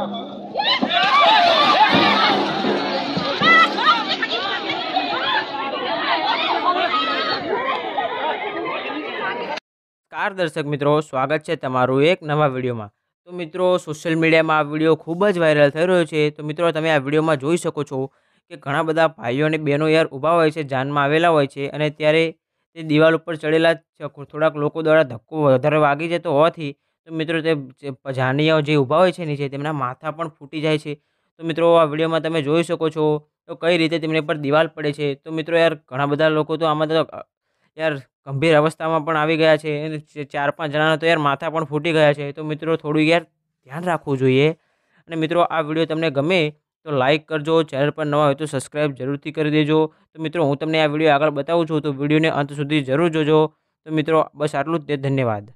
car દર્શક મિત્રો સ્વાગત છે તમારું એક નવા વિડીયોમાં તો મિત્રો સોશિયલ મીડિયામાં આ વિડીયો ખૂબ જ વાયરલ થઈ રહ્યો છે તો મિત્રો તમે આ વિડીયોમાં જોઈ શકો છો કે ઘણા બધા ભાઈઓ અને બહેનો યાર ઊભા હોય છે જાનમાં આવેલા હોય છે અને ત્યારે તે દિવાલ ઉપર ચડેલા થોડાક લોકો દ્વારા ધક્કો વધારે વાગી જતો હોવાથી તો મિત્રો તે જાનિયાઓ જે ઊભા હોય છે નીચે તેમના માથા પણ ફૂટી જાય છે તો મિત્રો આ વિડીયોમાં તમે જોઈ શકો છો તો કઈ રીતે તેમની પર દિવાલ પડે છે તો મિત્રો યાર ઘણા બધા લોકો તો આમાં તો યાર ગંભીર અવસ્થામાં પણ આવી ગયા છે અને ચાર પાંચ જણાના તો યાર માથા પણ ફૂટી ગયા છે તો મિત્રો થોડું યાર ધ્યાન રાખવું જોઈએ અને મિત્રો આ વિડીયો તમને ગમે તો લાઇક કરજો ચેનલ પર નવા હોય તો સબસ્ક્રાઈબ જરૂરથી કરી દેજો તો મિત્રો હું તમને આ વિડીયો આગળ બતાવું છું તો વિડીયોને અંત સુધી જરૂર જોજો તો મિત્રો બસ આટલું જ તે ધન્યવાદ